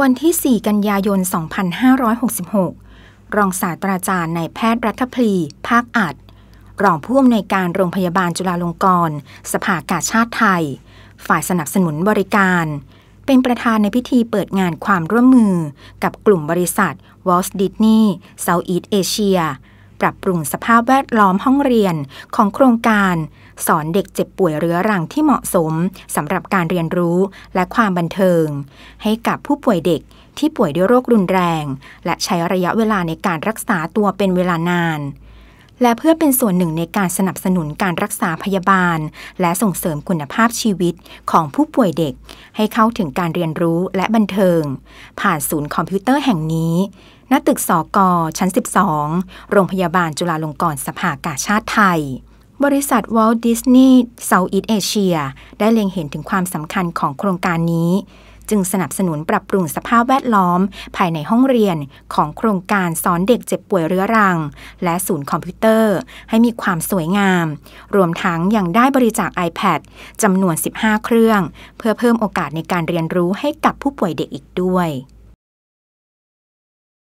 วันที่ 4 กันยายน 2566 รองศาสตราจารย์นายแพทย์รัฐพลีภาคอัด รองผู้อำนวยการโรงพยาบาลจุฬาลงกรณ์ สภากาชาติไทย ฝ่ายสนับสนุนบริการ เป็นประธานในพิธีเปิดงานความร่วมมือกับกลุ่มบริษัทวอลดิสนีย์เซาท์อีสต์เอเชียปรับปรุงสภาพแวดล้อมห้องเรียนของโครงการ สอนเด็กเจ็บป่วยเรื้อรังที่เหมาะสม สำหรับการเรียนรู้ และความบันเทิง ให้กับผู้ป่วยเด็กที่ป่วยด้วยโรครุนแรง และใช้ระยะเวลาในการรักษาตัวเป็นเวลานานานและเพื่อเป็นส่วนหนึ่งในการสนับสนุนการรักษาพยาบาล และส่งเสริมคุณภาพชีวิตของผู้ป่วยเด็กให้เข้าถึงการเรียนรู้และบันเทิง ผ่านศูนย์คอมพิวเตอร์แห่งนี้ ณ ตึกสอกอชั้น 12 โรงพยาบาลจุฬาลงกรณ์สภากาชาติไทย บริษัทวอลดิสนีย์เซาท์อีสเอเชียได้เล็งเห็นถึงความสำคัญของโครงการนี้จึงสนับสนุนปรับปรุงสภาพแวดล้อม ภายในห้องเรียนของโครงการสอนเด็กเจ็บป่วยเรื้อรัง และศูนย์คอมพิวเตอร์ให้มีความสวยงาม รวมทั้งยังได้บริจาค iPad จำนวน 15 เครื่อง เพื่อเพิ่มโอกาสในการเรียนรู้ให้กับผู้ป่วยเด็กอีกด้วย